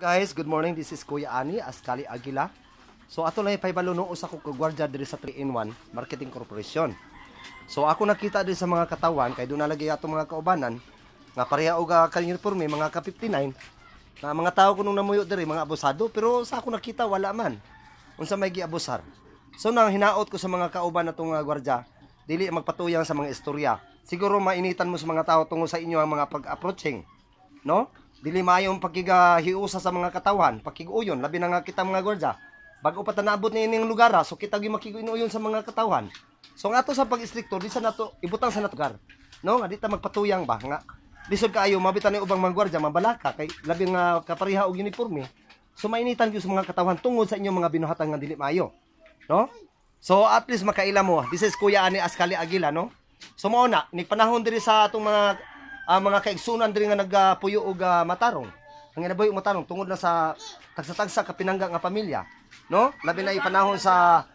Guys, good morning. This is Kuya Ani Askali Agila. So ato lang ipaybalo nung usa ko kagwardya diri sa 3-in-1 Marketing Corporation. So ako nakita diri sa mga katawan kay doon nalagay ato mga kaubanan nga pareha og ah, uniforme mga ka 59 na mga tao kunong namuyo diri mga abusado pero sa ako nakita wala man unsa may giabusar. So nang hinaot ko sa mga kauban natong mga ah, gwardya dili magpatuyang sa mga istorya. Siguro mainitan mo sa mga tao tungo sa inyo ang mga pag-approaching, no? Dili mayo ang pagkigahiusa sa mga katawan, pakiguyon labi na nga kita mga gordya. Bago pa tanabot ni ining lugar ha, so kita gyud makiguyon sa mga katawan. So nga ato sa pag-istriktor, di sa nato ibutang sa nato lugar. No, nga di ta magpatuyang ba nga lisod kaayo mabitan ni ubang mga gwardiya mabalaka kay labi nga kapareha og uniforme. So mainitan gyud sa mga katawan tungod sa inyong mga binuhatan nga dili maayo. No? So at least makaila mo. This is Kuya Ani Askali Agila, no? So mao na ni panahon diri sa atong mga ang ah, mga kaigsunan diri nga nagpuyo og uh, matarong. Ang inaboy matarong tungod na sa tagsa-tagsa kapinangga nga pamilya, no? Labi na ipanahon sa